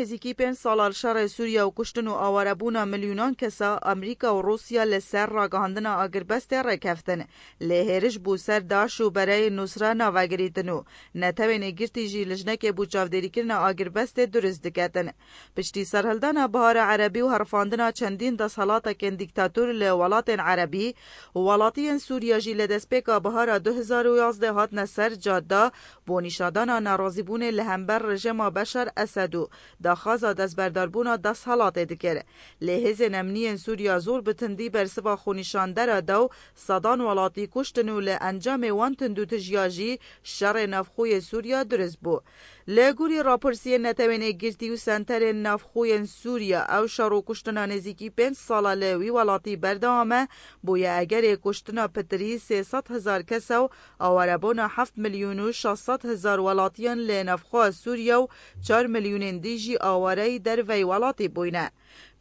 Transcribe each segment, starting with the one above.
نزیکی پێنج ساڵال شەڕێ سووریا و کوشتن و ئاوارەبوونا ملیۆنان کەسە ئەمریکا و رووسیا لەسەر ڕاگەاندنا ئاگربەستێ ڕێکەفتن لێ هێرش بوو سەر داش و بەرەی نووسرا ناواگریتن و نەتەوێنێ گرتیژی لەژنەکێ بوو چاودێریکردنا ئاگربەستێ دروست دکەتن پشتی سەرهلدانا بەهارە عەربی و هەرفاندنا چەندین دەسەڵاتەکەن دیکتاتور لە وڵاتێن عەربی وڵاتیان سووریاژی لە دەستپێکا بەهارە 2011 هاتنە سەر جادا بۆ نیشادانە ناڕازیبوونێ لە هەمبەر ڕژێما بەشەر ئەسەد و daxaza destberdarbûna da salatê dikeve. Lê hêzên emniyên Sûriya zor bi tindî bersiva xûnîşandera de û sadan welatî kuştin û li encamê wan tundû tijiya jî şerê navxuyê Sûriya dirist bû. Lê gurî rapirsiyên netewên girtî û senterên navxuyên Sûriya ew şer û kuştina nêzîkî pênc sala li wî welatî berdewame bûye egerê kuştina pitirî sê sed hezar kese û awerebona heft milyûn û şasad hezar welatiyan lê navxwa Sûriya û çar milyûnên dijî آوارەی دەرڤەی وڵاتی بووینە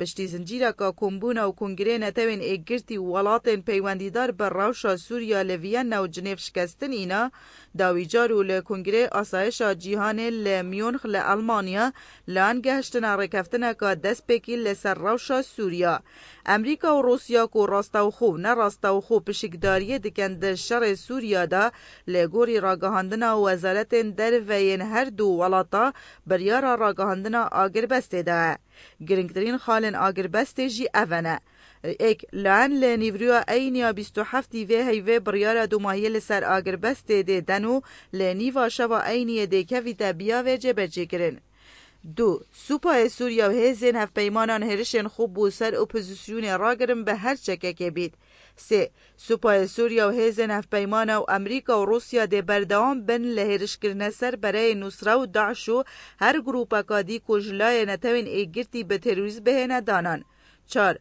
پشتی زنجیره کا کومبون او کنگره نتوین اگرتی ولاتن پیوندیدار بر روشا سوریا لوین و جنیف شکستن اینا داویجارو لکنگره آسایش جیهان لمیونخ لالمانیا لان گهشتن رکفتن کا دست پکی لسر روشا سوریا امریکا و روسیا کو راستا و خوب نه راستا و خوب پشکداری دکند شر سوریا دا لگوری راگهاندن وزارت در وین هر دو ولاتا بریار راگهاندن آگر بسته ده گرنگترین خالن آگر بسته جی اونه ایک لان لنیوریا اینیا 27 وی هیوه بریار دو ماهی لسر آگر بسته ده دنو لنیوا شوا اینی دیکه تبیا بیا و بجی گرن دو سوپا سوریا و هزین هفت پیمانان هرشن خوب بو سر اپوزیسیون را گرم به هر چکه که بید سێ سوپای سووریا و هێزن هەفپەیمانە و ئەمریکا و رووسیا دێبەردەوام بن لە هێرشکردنە سەر بەرەی نووسرا و داعش و هەر گروپەکادی کۆژلایە نەتەوین ئێگرتی بە تەرویز بهێنە دانان. چار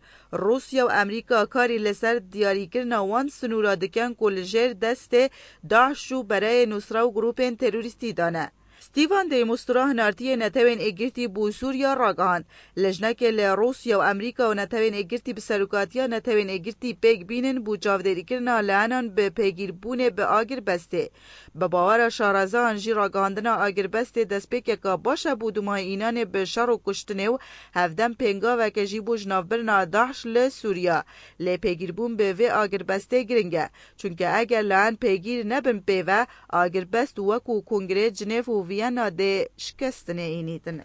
رووسیا و ئەمریکا کاری لەسەر دیاریکردنا وان سنوورا دکەن کۆلژێر دەستێ داعش و بەرەی نووسرا و گروپێن تەروریستی دانە. ستیوان د مستراه نارتی نتوین اگرتی بو سوریا راگان لجنک ل روسیا و امریکا و نتوین اگرتی به سروکاتیا نتوین اگرتی پیگ بینن بو جاودری کرنا لانان به پیگیر بونه به آگر بسته به باور شارزان جی راگاندنا آگر بسته دست پیک که باشه بو دومای اینان به شر و کشتنه و هفدم پنگا و که جی بو جنافبرنا داعش ل سوریا ل پیگیر بون به و آگر بسته گرنگه چونکه اگر لان پیگیر نبن پیوه آگر بست وکو کنگره جنیف و وینا د شکست نه اینیتن